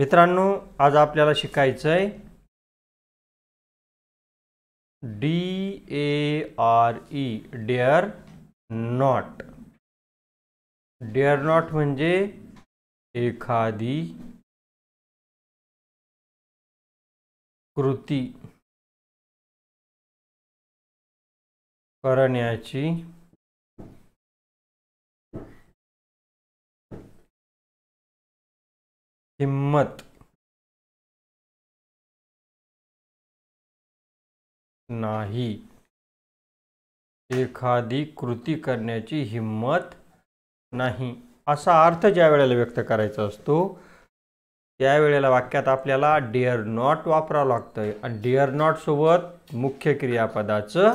मित्रांनो आज आपल्याला शिकायचं आहे D A R E dare not dare not म्हणजे एखादी कृती करण्याची हिम्मत नाही एखादी कृती करण्याची हिंमत नाही असा अर्थ ज्या वेळेला व्यक्त करायचा असतो त्यावेळेला वाक्यात आपल्याला डेअर नॉट वापरावं लागतं आणि डेअर सोबत मुख्य क्रियापदाचं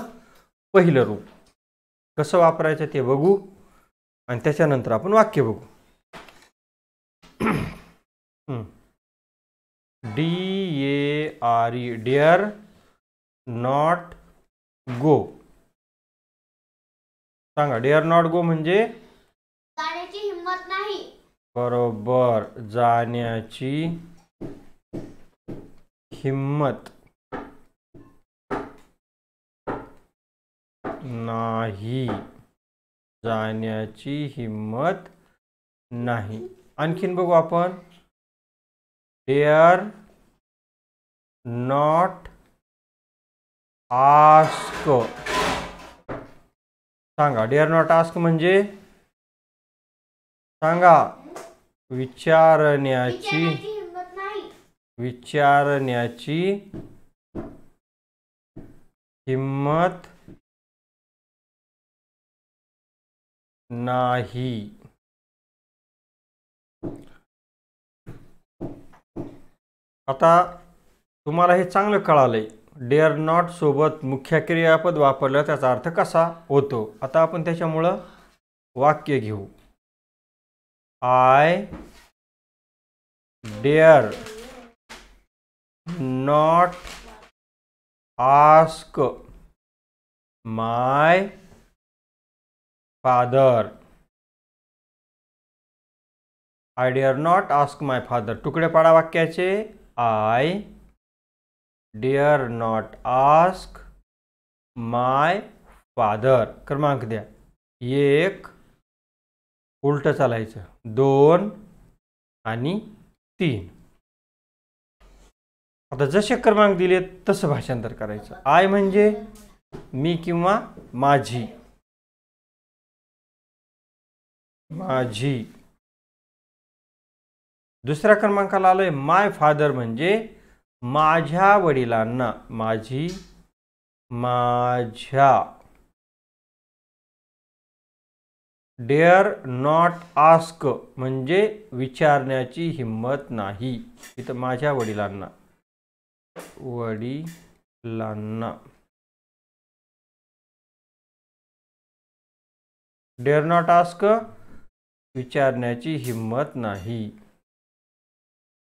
पहिलं रूप कसं वापरायचं ते बघू आणि त्याच्यानंतर आपण वाक्य बघू D A R E dare not go सांगा डेअर नॉट गो म्हणजे जाण्याची हिंमत नाही बरोबर जाण्याची हिंमत नाही जाण्याची हिंमत नाही आणखीन बघू आपण डेअर not ask. सांगा डेअर नॉट आस्क म्हणजे सांगा विचारण्याची विचारण्याची हिम्मत नाही आता तुम्हाला हे चांगलं कळालं आहे डेअर नॉट सोबत मुख्य क्रियापद वापरलं त्याचा अर्थ कसा होतो आता आपण त्याच्यामुळं वाक्य घेऊ I dare not ask my father I dare not ask my father तुकडे पाडा वाक्याचे I dare not ask my father क्रमांक द्या एक उलट चालायचं दोन आणि तीन आता जसे क्रमांक दिले तसं भाषांतर करायचं आय म्हणजे मी किंवा माझी माझी दुसऱ्या क्रमांकाला आलं आहे माय फादर म्हणजे माझ्या वडिलांना माझी माझ्या डेअर नॉट आस्क म्हणजे विचारण्याची हिंमत नाही इथं माझ्या वडिलांना वडिलांना डेअर नॉट आस्क विचारण्याची हिंमत नाही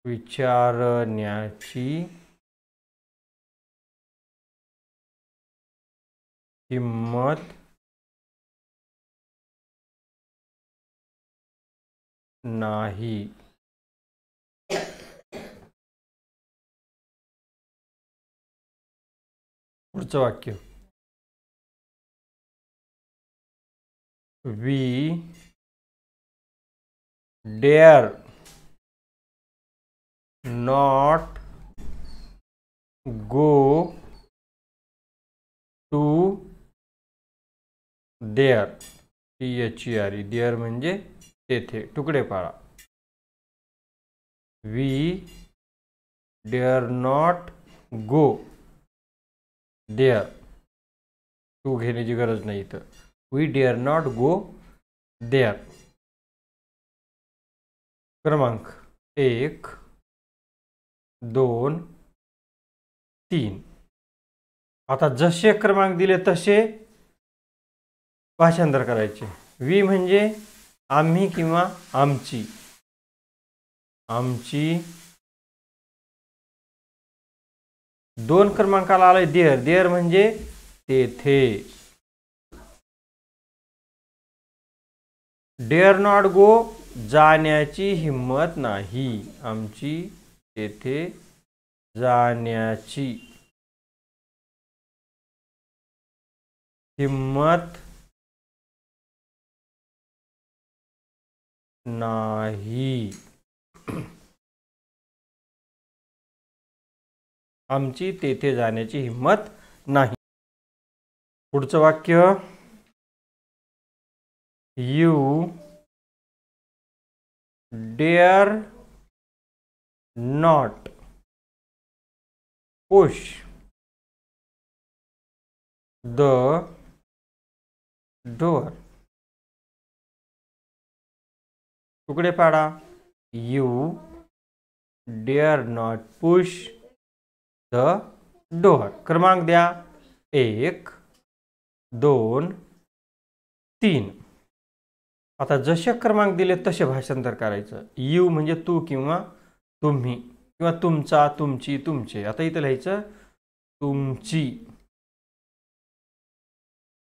विचारण्याची किंमत नाही पुढचं वाक्य we dare not go to there T H E R E there म्हणजे तेथे तुकडे पाळा we dare not go there to घेने की गरज नहीं तो we dare not go there क्रमांक एक दोन तीन आता जसे क्रमांक दिले तसे भाषांतर करायचे वी म्हणजे आम्ही किंवा आमची आमची दोन क्रमांकाला आलाय देर देअर म्हणजे तेथे डेअर नॉट गो जाण्याची हिंमत नाही आमची तेथे जाण्याची हिम्मत नाही आमची तेथे जाण्याची हिम्मत नाही पुढचं वाक्य you dare not push the door तुकडे पाडा you dare not push the door क्रमांक द्या एक दोन तीन आता जसे क्रमांक दिले तसे भाषांतर करायचं यू म्हणजे तू किंवा तुम्ही किंवा तुमचा तुमची तुमचे आता इथं लिहायचं तुमची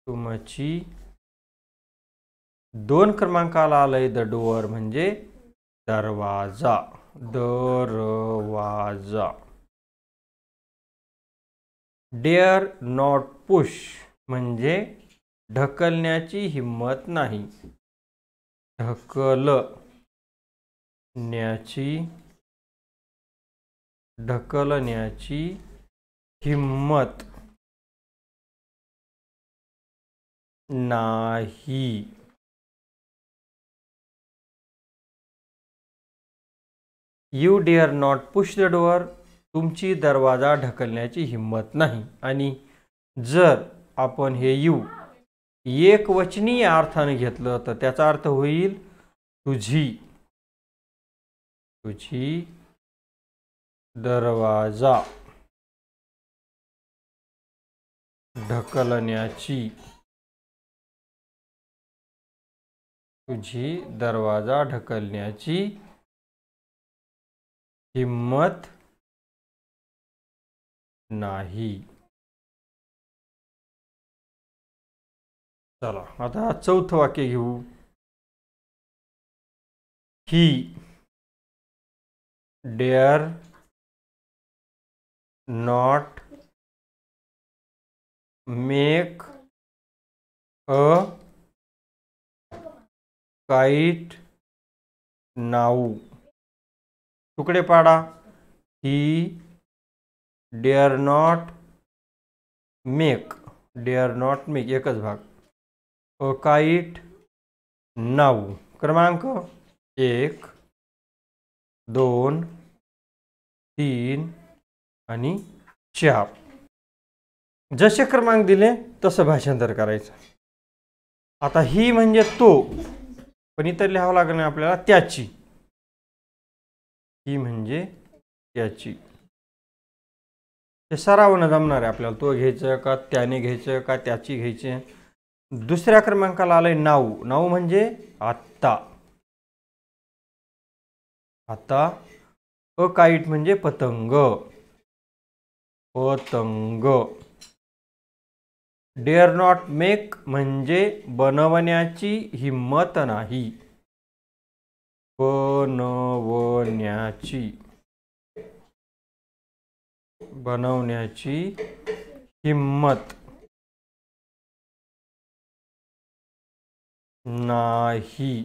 तुमची दोन क्रमांकाला आलंय द डोअर म्हणजे दरवाजा दरवाजा डेअर नॉट पुश म्हणजे ढकलण्याची हिंमत नाही ढकलण्याची ढकलण्याची हिम्मत नाही you dare not push the door तुमची दरवाजा ढकलण्याची हिंमत नाही आणि जर आपण हे यू एक वचनीय अर्थाने घेतलं तर त्याचा अर्थ होईल तुझी तुझी दरवाजा ढकलण्याची तुझी दरवाजा ढकलण्याची हिम्मत नाही चला आता चौथं वाक्य घेऊ he dare not make a kite now तुकडे पाडा he dare not make dare not make एकच भाग अ काईट नाऊ क्रमांक एक दोन तीन आणि चहा जसे क्रमांक दिले तसं भाषांतर करायचं आता ही म्हणजे तो पण इतर लिहावं लागणार आपल्याला त्याची ही म्हणजे त्याची ते जमणार आहे आपल्याला तो घ्यायचं का त्याने घ्यायचं का त्याची घ्यायचे दुसऱ्या क्रमांकाला आलंय नाऊ नाऊ म्हणजे आत्ता आता अकाईट म्हणजे पतंग पतंग डेअर नॉट मेक म्हणजे बनवण्याची हिम्मत नाही बनवण्याची बनवण्याची हिम्मत नाही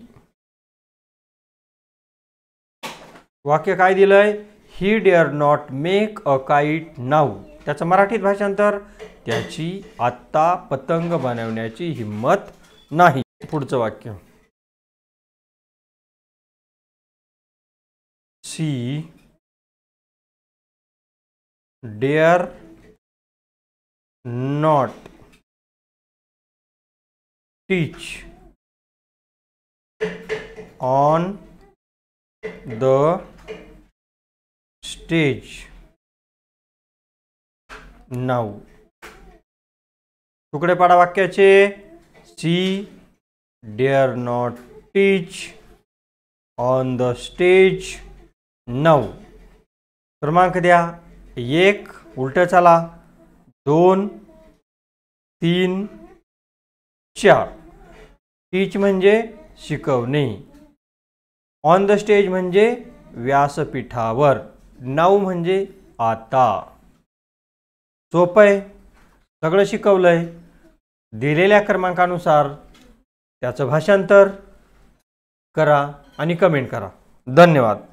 वाक्य काय दिलंय he dare not make a kite now त्याचं मराठीत भाषांतर त्याची आत्ता पतंग बनवण्याची हिम्मत नाही पुढचं वाक्य she dare not teach on the stage now तुकडे पाडा वाक्याचे she dare not teach on the stage now क्रमांक द्या एक उलट चला दोन तीन चार टीच म्हणजे शिकवणे ऑन द स्टेज म्हणजे व्यासपीठावर नाऊ म्हणजे आता सोपं आहे सगळं शिकवलं आहे दिलेल्या क्रमांकानुसार त्याचं भाषांतर करा आणि कमेंट करा धन्यवाद